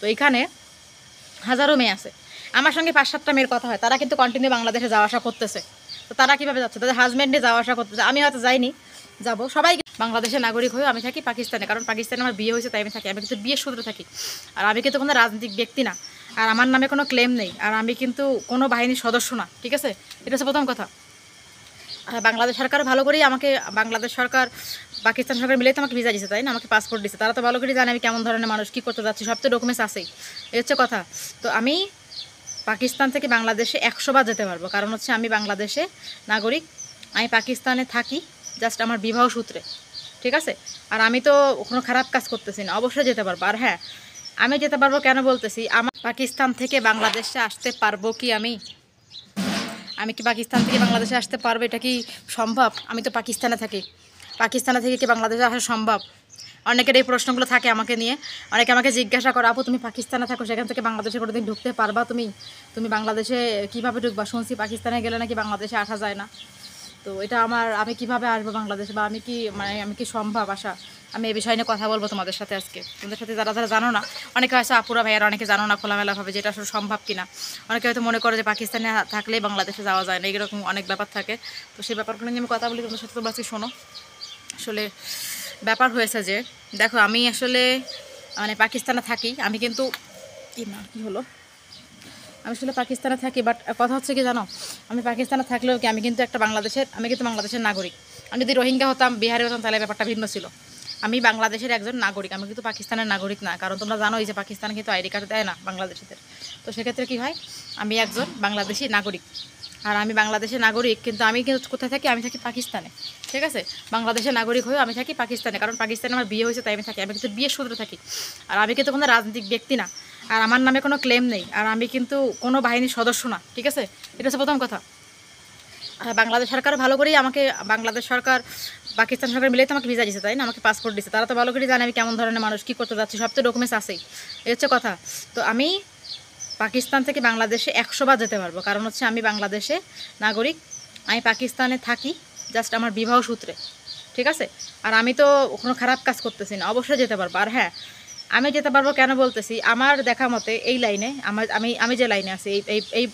তো এখানে হাজারো মেয়ে আছে আমার সঙ্গে পাঁচ সাতটা মেয়ের কথা হয় তারা কিন্তু কন্টিনিউ বাংলাদেশে যাওয়া আসা করতেছে তো তারা কীভাবে যাচ্ছে তাদের হাজব্যান্ডে যাওয়া আসা করতেছে আমি হয়তো যাইনি যাবো সবাই বাংলাদেশের নাগরিক হয়েও আমি থাকি পাকিস্তানে কারণ পাকিস্তানে আমার বিয়ে হয়েছে তাই আমি থাকি আমি কিন্তু বিয়ের সূত্রে থাকি আর আমি কিন্তু কোনো রাজনৈতিক ব্যক্তি না আর আমার নামে কোনো ক্লেম নেই আর আমি কিন্তু কোনো বাহিনীর সদস্য না ঠিক আছে এটা হচ্ছে প্রথম কথা আর বাংলাদেশ সরকার ভালো করেই আমাকে বাংলাদেশ সরকার পাকিস্তান সরকার মিলে তো আমাকে ভিসা দিয়েছে তাই না আমাকে পাসপোর্ট দিয়েছে তারা তো ভালো করে জানে আমি কেমন ধরনের মানুষ কী করতে যাচ্ছি সব তো ডকুমেন্টস আসেই এই হচ্ছে কথা তো আমি পাকিস্তান থেকে বাংলাদেশে একশো বার যেতে পারবো কারণ হচ্ছে আমি বাংলাদেশে নাগরিক আমি পাকিস্তানে থাকি জাস্ট আমার বিবাহ সূত্রে ঠিক আছে আর আমি তো কোনো খারাপ কাজ করতেছি না অবশ্যই যেতে পারবো আর হ্যাঁ আমি যেতে পারবো কেন বলতেছি আমার পাকিস্তান থেকে বাংলাদেশে আসতে পারবো কি আমি আমি কি পাকিস্তান থেকে বাংলাদেশে আসতে পারবো এটা কি সম্ভব আমি তো পাকিস্তানে থাকি পাকিস্তান থেকে কি বাংলাদেশে আসা সম্ভব অনেকের এই প্রশ্নগুলো থাকে আমাকে নিয়ে অনেকে আমাকে জিজ্ঞাসা করো আপু তুমি পাকিস্তানে থাকো সেখান থেকে বাংলাদেশে কোনোদিন ঢুকতে পারবা তুমি তুমি বাংলাদেশে কিভাবে ঢুকবা শুনছি পাকিস্তানে গেলে নাকি বাংলাদেশে আসা যায় না তো এটা আমার আমি কিভাবে আসবো বাংলাদেশে বা আমি কি মানে আমি কি সম্ভব আসা আমি এ বিষয় নিয়ে কথা বলবো তোমাদের সাথে আজকে তোমাদের সাথে যারা যারা জানো না অনেকে আসে আপুরা আর অনেকে জানো না খোলামেলাভাবে যেটা আসলে সম্ভব কিনা অনেকে হয়তো মনে করে যে পাকিস্তানে থাকলেই বাংলাদেশে যাওয়া যায় না এরকম অনেক ব্যাপার থাকে তো সেই ব্যাপারগুলো নিয়ে আমি কথা বলি তোমাদের সাথে তোমরা শোনো আসলে ব্যাপার হয়েছে যে দেখো আমি আসলে মানে পাকিস্তানে থাকি আমি কিন্তু কি না কী হলো আমি আসলে পাকিস্তানে থাকি বাট কথা হচ্ছে কি জানো আমি পাকিস্তানে থাকলেও কি আমি কিন্তু একটা বাংলাদেশের আমি কিন্তু বাংলাদেশের নাগরিক আমি যদি রোহিঙ্গা হতাম বিহারে হতাম তাহলে ব্যাপারটা ভিন্ন ছিল আমি বাংলাদেশের একজন নাগরিক আমি কিন্তু পাকিস্তানের নাগরিক না কারণ তোমরা জানোই যে পাকিস্তান কিন্তু আইডি কার্ড দেয় না বাংলাদেশিদের তো সেক্ষেত্রে কি হয় আমি একজন বাংলাদেশি নাগরিক আর আমি বাংলাদেশের নাগরিক কিন্তু আমি কিন্তু কোথায় থাকি আমি থাকি পাকিস্তানে ঠিক আছে বাংলাদেশের নাগরিক হয়েও আমি থাকি পাকিস্তানে কারণ পাকিস্তানে আমার বিয়ে হয়েছে তাই আমি থাকি আমি কিন্তু বিয়ে সূত্রে থাকি আর আমি কিন্তু কোনো রাজনৈতিক ব্যক্তি না আর আমার নামে কোনো ক্লেম নেই আর আমি কিন্তু কোনো বাহিনীর সদস্য না ঠিক আছে এটা হচ্ছে প্রথম কথা আর বাংলাদেশ সরকার ভালো করেই আমাকে বাংলাদেশ সরকার পাকিস্তান সরকার মিলেই তো আমাকে ভিজা দিচ্ছে তাই না আমাকে পাসপোর্ট দিচ্ছে তারা তো ভালো করে জানে আমি কেমন ধরনের মানুষ কী করতে যাচ্ছি সব তো ডকুমেন্টস আসেই এই হচ্ছে কথা তো আমি পাকিস্তান থেকে বাংলাদেশে একশো বার যেতে পারবো কারণ হচ্ছে আমি বাংলাদেশে নাগরিক আমি পাকিস্তানে থাকি জাস্ট আমার বিবাহ সূত্রে ঠিক আছে আর আমি তো কোনো খারাপ কাজ করতেছি না অবশ্যই যেতে পারবো আর হ্যাঁ আমি যেতে পারবো কেন বলতেছি আমার দেখা মতে এই লাইনে আমার আমি আমি যে লাইনে আছি এই এই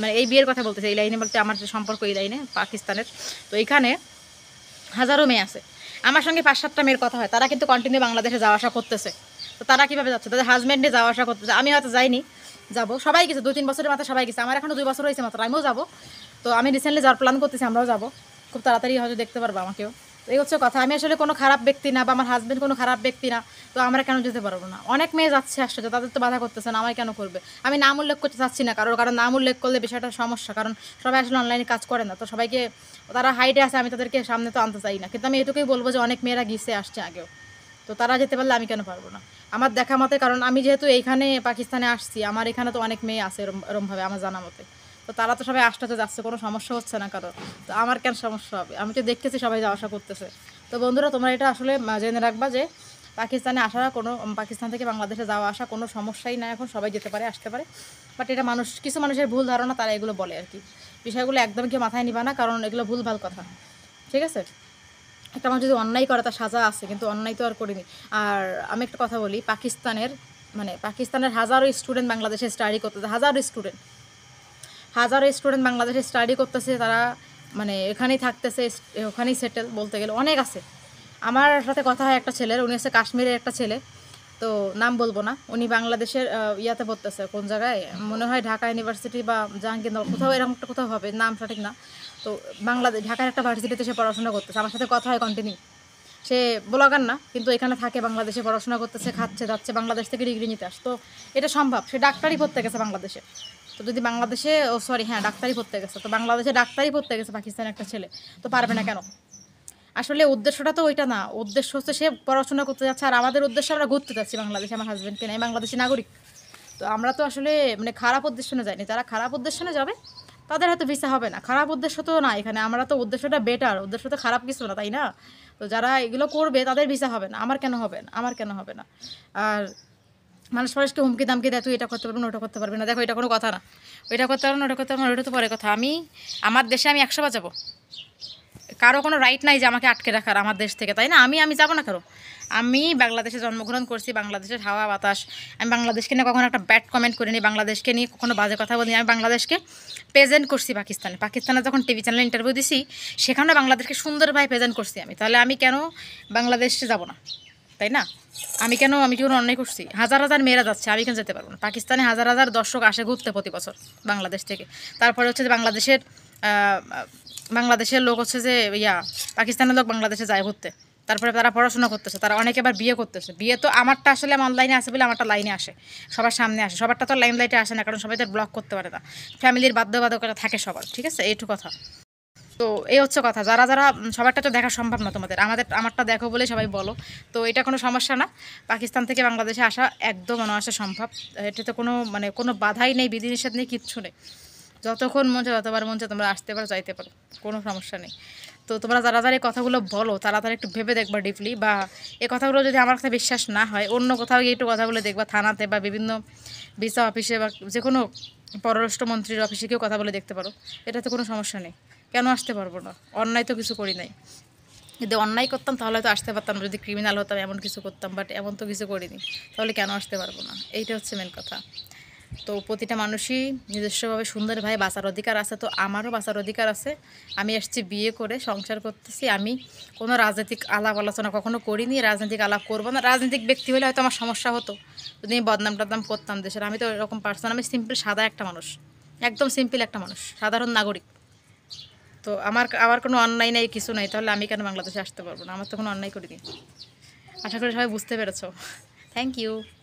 মানে এই বিয়ের কথা বলতেছি এই লাইনে বলতে আমার যে সম্পর্ক এই লাইনে পাকিস্তানের তো এখানে হাজারো মেয়ে আছে আমার সঙ্গে পাঁচ সাতটা মেয়ের কথা হয় তারা কিন্তু কন্টিনিউ বাংলাদেশে যাওয়া আসা করতেছে তো তারা কীভাবে যাচ্ছে তাদের হাজব্যান্ডে যাওয়া আসা করতে আমি হয়তো যাইনি যাব সবাই গেছে দু তিন বছরের মাথায় সবাই গেছে আমার এখনও দুই বছর হয়েছে মাত্র আমিও যাবো তো আমি রিসেন্টলি যাওয়ার প্ল্যান করতেছি আমরাও যাবো খুব তাড়াতাড়ি হয়তো দেখতে পারবো আমাকেও তো এই হচ্ছে কথা আমি আসলে কোনো খারাপ ব্যক্তি না বা আমার হাজব্যান্ড কোনো খারাপ ব্যক্তি না তো আমরা কেন যেতে পারবো না অনেক মেয়ে যাচ্ছে আসছে তাদের তো বাধা করতেছে না আমার কেন করবে আমি নাম উল্লেখ করতে চাচ্ছি না কারোর কারণ নাম উল্লেখ করলে বিষয়টা সমস্যা কারণ সবাই আসলে অনলাইনে কাজ করে না তো সবাইকে তারা হাইটে আছে আমি তাদেরকে সামনে তো আনতে চাই না কিন্তু আমি এটুকুই বলবো যে অনেক মেয়েরা গিয়েছে আসছে আগেও তো তারা যেতে পারলে আমি কেন পারবো না আমার দেখা মতে কারণ আমি যেহেতু এইখানে পাকিস্তানে আসছি আমার এখানে তো অনেক মেয়ে আছে এরম এরমভাবে আমার জানা মতে তো তারা তো সবাই আসতে যাচ্ছে কোনো সমস্যা হচ্ছে না কারো তো আমার কেন সমস্যা হবে আমি তো দেখতেছি সবাই যাওয়া আসা করতেছে তো বন্ধুরা তোমরা এটা আসলে জেনে রাখবা যে পাকিস্তানে আসার কোনো পাকিস্তান থেকে বাংলাদেশে যাওয়া আসা কোনো সমস্যাই না এখন সবাই যেতে পারে আসতে পারে বাট এটা মানুষ কিছু মানুষের ভুল ধারণা তারা এগুলো বলে আর কি বিষয়গুলো একদম কেউ মাথায় নিবা না কারণ এগুলো ভুল ভাল কথা ঠিক আছে একটা আমার যদি অন্যায় করে তার সাজা আছে কিন্তু অন্যায় তো আর করিনি আর আমি একটা কথা বলি পাকিস্তানের মানে পাকিস্তানের হাজারো স্টুডেন্ট বাংলাদেশে স্টাডি করতেছে হাজারো স্টুডেন্ট হাজারো স্টুডেন্ট বাংলাদেশে স্টাডি করতেছে তারা মানে এখানেই থাকতেছে ওখানেই সেটেল বলতে গেলে অনেক আছে আমার সাথে কথা হয় একটা ছেলের উনি হচ্ছে কাশ্মীরের একটা ছেলে তো নাম বলবো না উনি বাংলাদেশের ইয়াতে পড়তেছে কোন জায়গায় মনে হয় ঢাকা ইউনিভার্সিটি বা জাহাঙ্গীরনগর কোথাও এরকম একটা কোথাও হবে নাম সঠিক না তো বাংলাদেশ ঢাকার একটা ভার্সিটিতে সে পড়াশোনা করতেছে আমার সাথে কথা হয় কন্টিনিউ সে ব্লগার না কিন্তু এখানে থাকে বাংলাদেশে পড়াশোনা করতেছে খাচ্ছে যাচ্ছে বাংলাদেশ থেকে ডিগ্রি নিতে আস তো এটা সম্ভব সে ডাক্তারই পড়তে গেছে বাংলাদেশে তো যদি বাংলাদেশে ও সরি হ্যাঁ ডাক্তারই পড়তে গেছে তো বাংলাদেশে ডাক্তারই পড়তে গেছে পাকিস্তানের একটা ছেলে তো পারবে না কেন আসলে উদ্দেশ্যটা তো ওইটা না উদ্দেশ্য হচ্ছে সে পড়াশোনা করতে যাচ্ছে আর আমাদের উদ্দেশ্যে আমরা ঘুরতে যাচ্ছি বাংলাদেশে আমার হাজব্যান্ডকে নেই বাংলাদেশি নাগরিক তো আমরা তো আসলে মানে খারাপ উদ্দেশ্যে যাইনি যারা খারাপ উদ্দেশ্যে যাবে তাদের হয়তো ভিসা হবে না খারাপ উদ্দেশ্য তো না এখানে আমরা তো উদ্দেশ্যটা বেটার উদ্দেশ্য তো খারাপ কিছু না তাই না তো যারা এগুলো করবে তাদের ভিসা হবে না আমার কেন হবে না আমার কেন হবে না আর মানুষ মানুষকে হুমকি দামকে দেয় তুই এটা করতে পারবি না ওটা করতে পারবি না দেখো এটা কোনো কথা না ওইটা করতে পারবো না ওটা করতে পারবো না ওটা তো পরে কথা আমি আমার দেশে আমি একশো বাজাবো কারো কোনো রাইট নাই যে আমাকে আটকে রাখার আমার দেশ থেকে তাই না আমি আমি যাবো না কারো আমি বাংলাদেশে জন্মগ্রহণ করছি বাংলাদেশের হাওয়া বাতাস আমি বাংলাদেশকে নিয়ে কখনো একটা ব্যাড কমেন্ট করিনি বাংলাদেশকে নিয়ে কখনো বাজে কথা বলিনি আমি বাংলাদেশকে প্রেজেন্ট করছি পাকিস্তানে পাকিস্তানে যখন টিভি চ্যানেলে ইন্টারভিউ দিছি সেখানে বাংলাদেশকে সুন্দরভাবে প্রেজেন্ট করছি আমি তাহলে আমি কেন বাংলাদেশে যাব না তাই না আমি কেন আমি কেন অন্যায় করছি হাজার হাজার মেয়েরা যাচ্ছে আমি কেন যেতে পারবো না পাকিস্তানে হাজার হাজার দর্শক আসে ঘুরতে প্রতি বছর বাংলাদেশ থেকে তারপরে হচ্ছে বাংলাদেশের বাংলাদেশের লোক হচ্ছে যে ইয়া পাকিস্তানের লোক বাংলাদেশে যায় ঘুরতে তারপরে তারা পড়াশোনা করতেছে তারা অনেকে আবার বিয়ে করতেছে বিয়ে তো আমারটা আসলে আমার অনলাইনে আসে বলে আমারটা লাইনে আসে সবার সামনে আসে সবারটা তো লাইন লাইটে আসে না কারণ সবাই তার ব্লক করতে পারে না ফ্যামিলির বাধ্যবাধকতা থাকে সবার ঠিক আছে এইটু কথা তো এই হচ্ছে কথা যারা যারা সবারটা তো দেখা সম্ভব না তোমাদের আমাদের আমারটা দেখো বলে সবাই বলো তো এটা কোনো সমস্যা না পাকিস্তান থেকে বাংলাদেশে আসা একদম অনায়াসে সম্ভব এটা তো কোনো মানে কোনো বাধাই নেই বিধিনিষেধ নেই কিচ্ছু নেই যতক্ষণ মন চায় ততবার মন চায় তোমরা আসতে পারো যাইতে পারো কোনো সমস্যা নেই তো তোমরা যারা এই কথাগুলো বলো তারা একটু ভেবে দেখবা ডিপলি বা এই কথাগুলো যদি আমার কাছে বিশ্বাস না হয় অন্য কোথাও গিয়ে একটু কথাগুলো দেখবা থানাতে বা বিভিন্ন ভিসা অফিসে বা যে কোনো পররাষ্ট্রমন্ত্রীর অফিসে কেউ কথা বলে দেখতে পারো এটাতে কোনো সমস্যা নেই কেন আসতে পারবো না অন্যায় তো কিছু করি নাই যদি অন্যায় করতাম তাহলে তো আসতে পারতাম যদি ক্রিমিনাল হতাম এমন কিছু করতাম বাট এমন তো কিছু করিনি তাহলে কেন আসতে পারবো না এইটা হচ্ছে মেন কথা তো প্রতিটা মানুষই নিজস্বভাবে সুন্দরভাবে বাঁচার অধিকার আছে তো আমারও বাঁচার অধিকার আছে আমি আসছি বিয়ে করে সংসার করতেছি আমি কোনো রাজনৈতিক আলাপ আলোচনা কখনো করিনি রাজনৈতিক আলাপ করবো না রাজনৈতিক ব্যক্তি হলে হয়তো আমার সমস্যা হতো যদি আমি বদনাম টদনাম করতাম দেশের আমি তো এরকম পার্সন আমি সিম্পল সাদা একটা মানুষ একদম সিম্পল একটা মানুষ সাধারণ নাগরিক তো আমার আমার কোনো অন্যায় নেই কিছু নেই তাহলে আমি কেন বাংলাদেশে আসতে পারবো না আমার তো কোনো অন্যায় করিনি আশা করি সবাই বুঝতে পেরেছ থ্যাংক ইউ